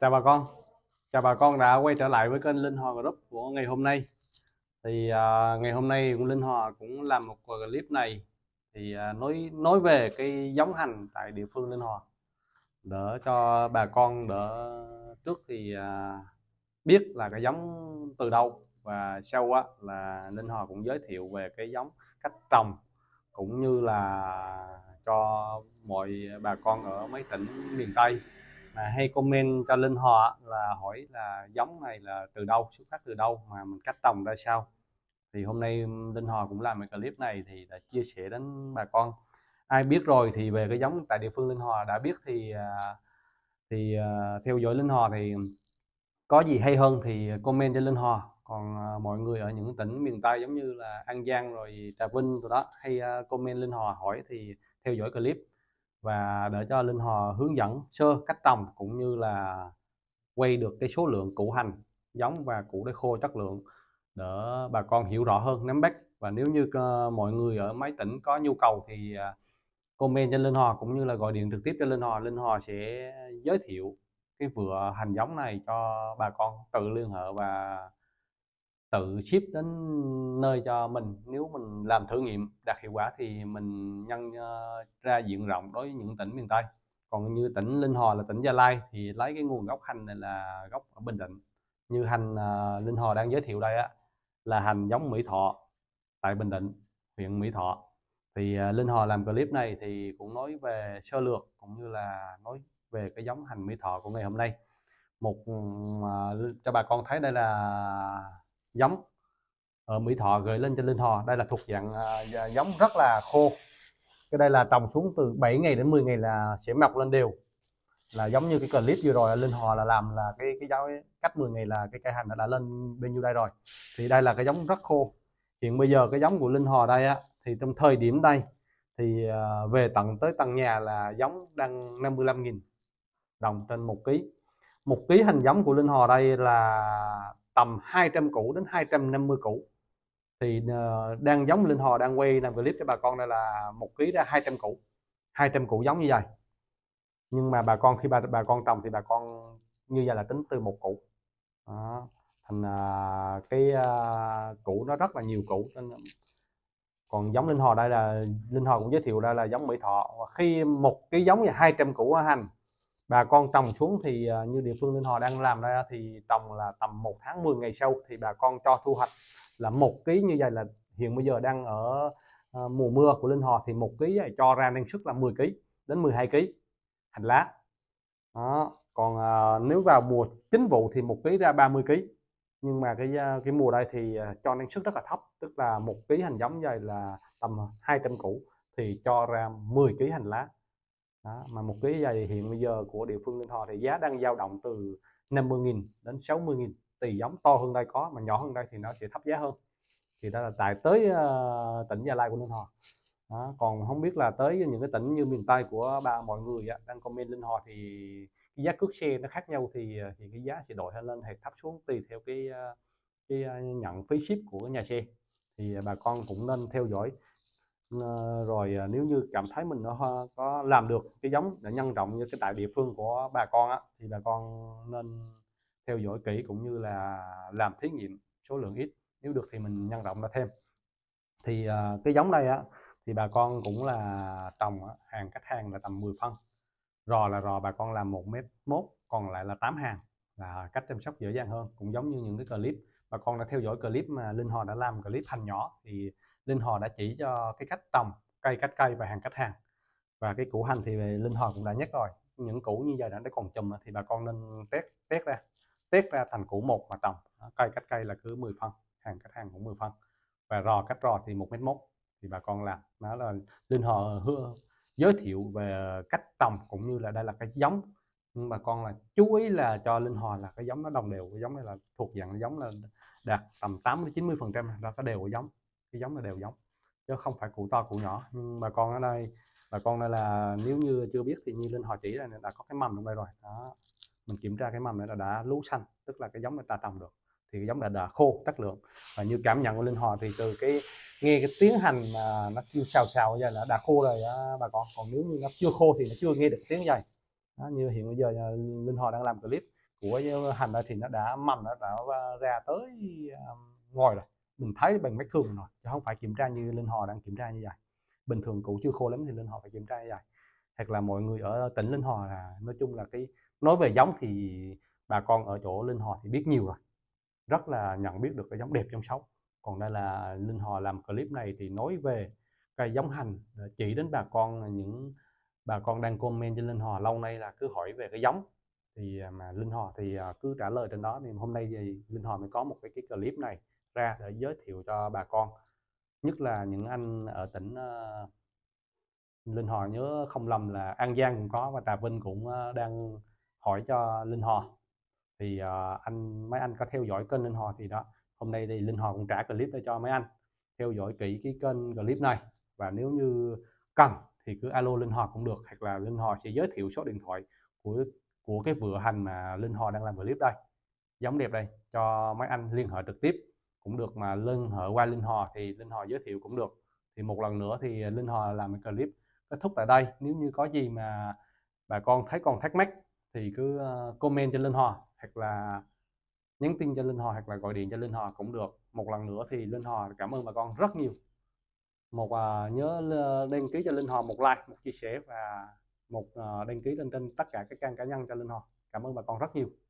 chào bà con chào bà con đã quay trở lại với kênh linh hòa group của ngày hôm nay thì uh, ngày hôm nay cũng linh hòa cũng làm một clip này thì uh, nói nói về cái giống hành tại địa phương linh hòa đỡ cho bà con đỡ trước thì uh, biết là cái giống từ đâu và sau á là linh hòa cũng giới thiệu về cái giống cách trồng cũng như là cho mọi bà con ở mấy tỉnh miền tây mà hay comment cho linh họ là hỏi là giống này là từ đâu xuất phát từ đâu mà mình cách trồng ra sao thì hôm nay linh họ cũng làm cái clip này thì đã chia sẻ đến bà con ai biết rồi thì về cái giống tại địa phương linh hòa đã biết thì à, thì à, theo dõi linh hòa thì có gì hay hơn thì comment cho linh hòa còn à, mọi người ở những tỉnh miền tây giống như là an giang rồi trà vinh rồi đó hay comment linh hòa hỏi thì theo dõi clip và để cho linh hò hướng dẫn sơ cách trồng cũng như là quay được cái số lượng củ hành giống và củ để khô chất lượng để bà con hiểu rõ hơn nắm bắt và nếu như ờ, mọi người ở mấy tỉnh có nhu cầu thì à, comment cho linh hò cũng như là gọi điện trực tiếp cho linh hò linh hò sẽ giới thiệu cái vựa hành giống này cho bà con tự liên hệ và tự ship đến nơi cho mình nếu mình làm thử nghiệm đạt hiệu quả thì mình nhân ờ, ra diện rộng đối với những tỉnh miền Tây còn như tỉnh Linh Hòa là tỉnh Gia Lai thì lấy cái nguồn gốc hành này là gốc ở Bình Định như hành ờ, Linh Hòa đang giới thiệu đây á là hành giống Mỹ Thọ tại Bình Định huyện Mỹ Thọ thì ờ, Linh Hòa làm clip này thì cũng nói về sơ lược cũng như là nói về cái giống hành Mỹ Thọ của ngày hôm nay một ừ, cho bà con thấy đây là giống ở ờ, Mỹ Thọ gửi lên cho Linh Thọ đây là thuộc dạng uh, giống rất là khô cái đây là trồng xuống từ 7 ngày đến 10 ngày là sẽ mọc lên đều là giống như cái clip vừa rồi Linh Hòa là làm là cái cái giáo cách 10 ngày là cái cây hành đã, đã lên bên nhiêu đây rồi thì đây là cái giống rất khô hiện bây giờ cái giống của Linh Hòa đây á thì trong thời điểm đây thì à, về tận tới tầng nhà là giống đang 55.000 đồng trên một ký một ký hành giống của Linh Hòa đây là tầm 200 củ đến 250 củ thì ờ, đang giống linh hò đang quay làm clip cho bà con đây là một ký ra 200 củ 200 củ giống như vậy nhưng mà bà con khi bà bà con trồng thì bà con như vậy là tính từ một củ đó. thành uh, cái uh, củ nó rất là nhiều củ còn giống linh hò đây là linh hò cũng giới thiệu đây là giống mỹ thọ và khi một cái giống như 200 củ hành bà con trồng xuống thì ờ, như địa phương linh Hòa đang làm ra thì trồng là tầm một tháng 10 ngày sau thì bà con cho thu hoạch là một ký như vậy là hiện bây giờ đang ở ờ, mùa mưa của linh Hòa thì một ký cho ra năng suất là 10 ký đến 12 ký hành lá đó. còn ờ, nếu vào mùa chính vụ thì một ký ra 30 ký nhưng mà cái cái mùa đây thì cho năng suất rất là thấp tức là một ký hành giống vậy là tầm 200 củ thì cho ra 10 ký hành lá đó, mà một cái giày hiện bây giờ của địa phương Ninh Thọ thì giá đang dao động từ 50.000 đến 60.000 tùy giống to hơn đây có mà nhỏ hơn đây thì nó sẽ thấp giá hơn thì đó là tại tới uh, tỉnh Gia Lai của Ninh Thọ đó, còn không biết là tới những cái tỉnh như miền Tây của ba mọi người á, đang comment Ninh Thọ thì cái giá cước xe nó khác nhau thì ờ, thì cái giá sẽ đổi lên hay thấp xuống tùy theo cái ờ, cái nhận phí ship của nhà xe thì bà con cũng nên theo dõi Ờ, rồi à, nếu như cảm thấy mình nó có làm được cái giống để nhân rộng như cái tại địa phương của bà con á, thì bà con nên theo dõi kỹ cũng như là làm thí nghiệm số lượng ít nếu được thì mình nhân rộng ra thêm thì à, cái giống đây á thì bà con cũng là trồng hàng cách hàng là tầm 10 phân rò là rò bà con làm một mét mốt còn lại là 8 hàng là cách chăm sóc dễ dàng hơn cũng giống như những cái clip bà con đã theo dõi clip mà linh hồn đã làm clip hành nhỏ thì linh hò đã chỉ cho cái cách trồng cây cách cây và hàng cách hàng và cái củ hành thì linh hò cũng đã nhắc rồi những củ như giờ đã còn chùm thì bà con nên test test ra test ra thành củ một mà trồng cây cách cây là cứ 10 phân hàng cách hàng cũng 10 phân và rò cách rò thì một mét mốt thì bà con làm đó là linh hò hưa giới thiệu về cách trồng cũng như là đây là cái giống nhưng bà con là chú ý là cho linh hò là cái giống nó đồng đều cái giống này là thuộc dạng giống là đạt tầm 80 90 phần trăm là cái đều của giống cái giống là đều giống chứ không phải cụ to cụ nhỏ nhưng bà con ở đây bà con đây là nếu như chưa biết thì như linh hỏi chỉ là đã có cái mầm trong đây rồi đó mình kiểm tra cái mầm này là đã lú xanh tức là cái giống người ta trồng được thì cái giống đã, đã khô chất lượng và như cảm nhận của linh hò thì từ cái nghe cái tiếng hành mà nó kêu xào xào giờ là đã khô rồi đó, bà con còn nếu như nó chưa khô thì nó chưa nghe được tiếng dày đó, như hiện bây giờ linh hò đang làm clip của hành đây thì nó đã mầm nó đã ra tới à, ngồi rồi mình thấy bằng mắt thường rồi chứ không phải kiểm tra như linh hò đang kiểm tra như vậy bình thường cũ chưa khô lắm thì linh hò phải kiểm tra như vậy hoặc là mọi người ở tỉnh linh hò là nói chung là cái nói về giống thì bà con ở chỗ linh hò thì biết nhiều rồi rất là nhận biết được cái giống đẹp trong xấu còn đây là linh hò làm clip này thì nói về cái giống hành chỉ đến bà con những bà con đang comment trên linh hò lâu nay là cứ hỏi về cái giống thì à, mà linh hò thì à, cứ trả lời trên đó thì hôm nay thì linh hò mới có một cái cái clip này ra để giới thiệu cho bà con nhất là những anh ở tỉnh uh, Linh Hòa nhớ không lầm là An Giang cũng có và Trà Vinh cũng uh, đang hỏi cho Linh Hòa thì uh, anh mấy anh có theo dõi kênh Linh Hòa thì đó hôm nay thì Linh Hòa cũng trả clip để cho mấy anh theo dõi kỹ cái kênh clip này và nếu như cần thì cứ alo Linh Hòa cũng được hoặc là Linh Hòa sẽ giới thiệu số điện thoại của của cái vựa hành mà Linh Hòa đang làm clip đây giống đẹp đây cho mấy anh liên hệ trực tiếp cũng được mà liên hở qua linh hò thì linh hò giới thiệu cũng được thì một lần nữa thì à, linh hò làm một clip kết thúc tại đây nếu như có gì mà bà con thấy còn thắc mắc thì cứ à, comment cho linh hò hoặc là nhắn tin cho linh hò hoặc là gọi điện cho linh hò cũng được một lần nữa thì linh hò cảm ơn bà con rất nhiều một uh, nhớ đăng ký cho linh hò một like một chia sẻ và một uh, đăng ký lên trên tất cả các trang cá nhân cho linh hò cảm ơn bà con rất nhiều